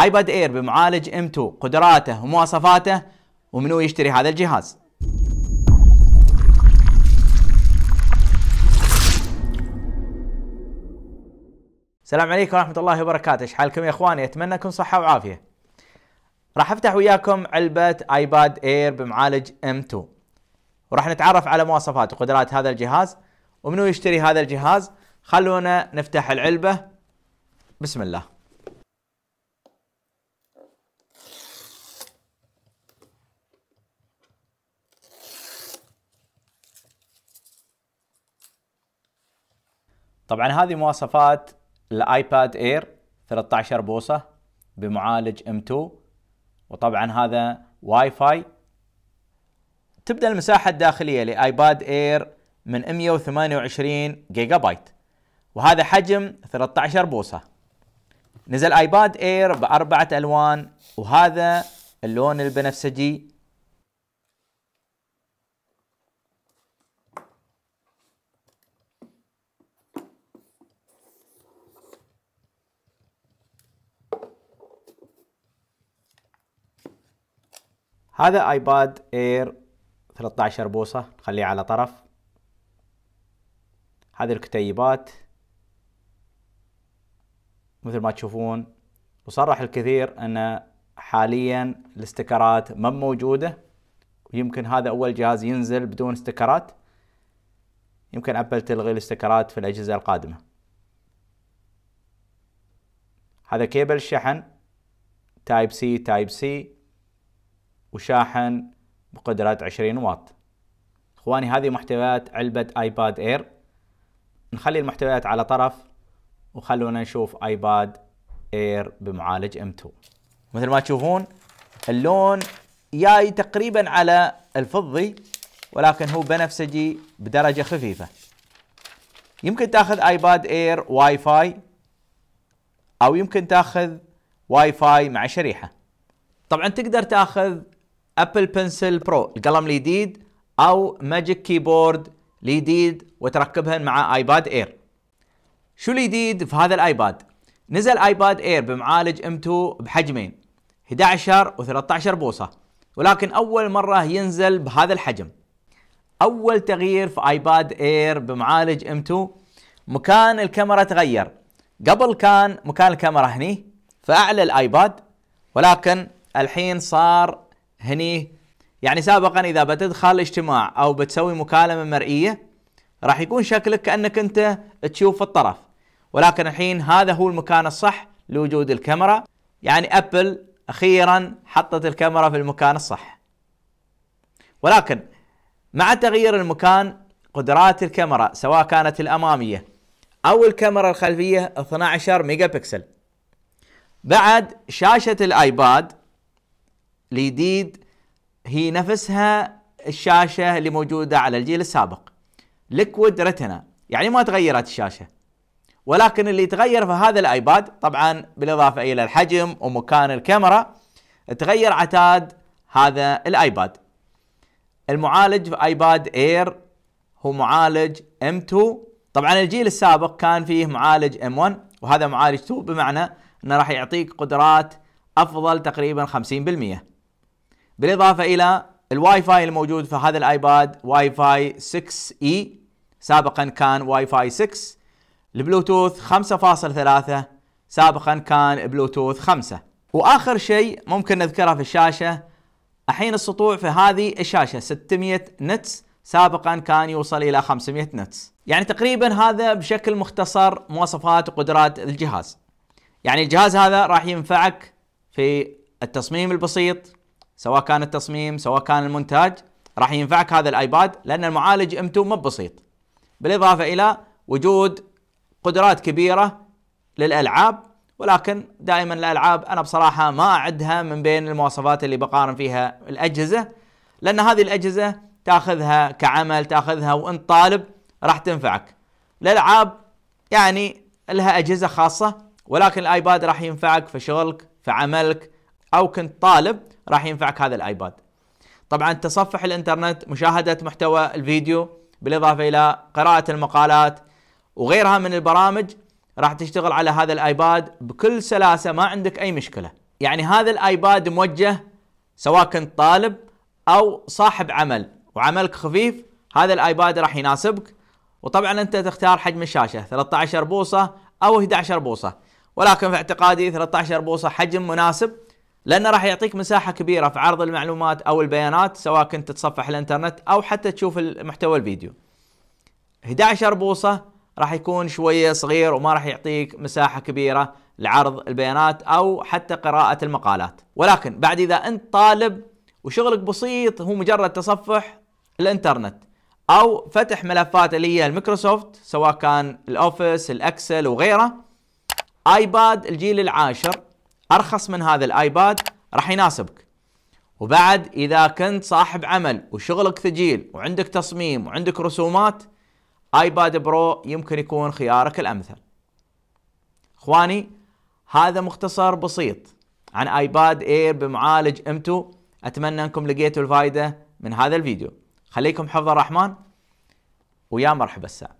ايباد اير بمعالج ام 2 قدراته ومواصفاته ومنو يشتري هذا الجهاز السلام عليكم ورحمة الله وبركاته، ايش حالكم يا اخواني؟ اتمنى تكون صحة وعافية. راح افتح وياكم علبة ايباد اير بمعالج ام 2 وراح نتعرف على مواصفات وقدرات هذا الجهاز ومنو يشتري هذا الجهاز؟ خلونا نفتح العلبة بسم الله. طبعا هذه مواصفات الايباد اير 13 بوصه بمعالج ام 2 وطبعا هذا واي فاي تبدا المساحه الداخليه لايباد اير من 128 جيجا بايت وهذا حجم 13 بوصه نزل ايباد اير باربعه الوان وهذا اللون البنفسجي هذا ايباد اير 13 بوصة نخليه على طرف هذه الكتيبات مثل ما تشوفون وصرح الكثير ان حاليا الاستكرات ما موجودة ويمكن هذا اول جهاز ينزل بدون استكرات يمكن ابل تلغي الاستكرات في الاجهزة القادمة هذا كيبل شحن تايب سي تايب سي وشاحن بقدرة 20 واط اخواني هذه محتويات علبة ايباد اير نخلي المحتويات على طرف وخلونا نشوف ايباد اير بمعالج ام 2 مثل ما تشوفون اللون جاي تقريبا على الفضي ولكن هو بنفسجي بدرجة خفيفة يمكن تاخذ ايباد اير واي فاي او يمكن تاخذ واي فاي مع شريحة طبعا تقدر تاخذ ابل بنسل برو القلم الجديد او ماجيك كيبورد الجديد وتركبهن مع ايباد اير شو الجديد في هذا الايباد نزل ايباد اير بمعالج ام 2 بحجمين 11 و13 بوصه ولكن اول مره ينزل بهذا الحجم اول تغيير في ايباد اير بمعالج ام 2 مكان الكاميرا تغير قبل كان مكان الكاميرا هني فاعلى الايباد ولكن الحين صار هني يعني سابقا اذا بتدخل اجتماع او بتسوي مكالمه مرئيه راح يكون شكلك كانك انت تشوف الطرف ولكن الحين هذا هو المكان الصح لوجود الكاميرا يعني ابل اخيرا حطت الكاميرا في المكان الصح ولكن مع تغيير المكان قدرات الكاميرا سواء كانت الاماميه او الكاميرا الخلفيه 12 ميجا بكسل بعد شاشه الايباد الجديد هي نفسها الشاشه اللي موجوده على الجيل السابق ليكويد ريتنا يعني ما تغيرت الشاشه ولكن اللي تغير في هذا الايباد طبعا بالاضافه الى الحجم ومكان الكاميرا تغير عتاد هذا الايباد المعالج في ايباد اير هو معالج ام 2 طبعا الجيل السابق كان فيه معالج ام 1 وهذا معالج 2 بمعنى انه راح يعطيك قدرات افضل تقريبا 50% بالاضافه الى الواي فاي الموجود في هذا الايباد واي فاي 6 اي سابقا كان واي فاي 6 البلوتوث 5.3 سابقا كان بلوتوث 5 واخر شيء ممكن نذكره في الشاشه الحين السطوع في هذه الشاشه 600 نتس سابقا كان يوصل الى 500 نتس يعني تقريبا هذا بشكل مختصر مواصفات وقدرات الجهاز يعني الجهاز هذا راح ينفعك في التصميم البسيط سواء كان التصميم سواء كان المونتاج راح ينفعك هذا الايباد لان المعالج 2 مو بسيط بالاضافه الى وجود قدرات كبيره للالعاب ولكن دائما الالعاب انا بصراحه ما اعدها من بين المواصفات اللي بقارن فيها الاجهزه لان هذه الاجهزه تاخذها كعمل تاخذها وانت طالب راح تنفعك الالعاب يعني لها اجهزه خاصه ولكن الايباد راح ينفعك في شغلك في عملك او كنت طالب راح ينفعك هذا الايباد طبعا تصفح الانترنت مشاهده محتوى الفيديو بالاضافه الى قراءه المقالات وغيرها من البرامج راح تشتغل على هذا الايباد بكل سلاسه ما عندك اي مشكله يعني هذا الايباد موجه سواء كنت طالب او صاحب عمل وعملك خفيف هذا الايباد راح يناسبك وطبعا انت تختار حجم الشاشه 13 بوصه او 11 بوصه ولكن في اعتقادي 13 بوصه حجم مناسب لانه راح يعطيك مساحه كبيره في عرض المعلومات او البيانات سواء كنت تتصفح الانترنت او حتى تشوف محتوى الفيديو 11 بوصه راح يكون شويه صغير وما راح يعطيك مساحه كبيره لعرض البيانات او حتى قراءه المقالات ولكن بعد اذا انت طالب وشغلك بسيط هو مجرد تصفح الانترنت او فتح ملفات اللي هي الميكروسوفت سواء كان الاوفيس الاكسل وغيره ايباد الجيل العاشر ارخص من هذا الايباد راح يناسبك وبعد اذا كنت صاحب عمل وشغلك ثجيل وعندك تصميم وعندك رسومات ايباد برو يمكن يكون خيارك الامثل اخواني هذا مختصر بسيط عن ايباد اير بمعالج ام 2 اتمنى انكم لقيتوا الفائده من هذا الفيديو خليكم حفظ الرحمن ويا مرحبا السلام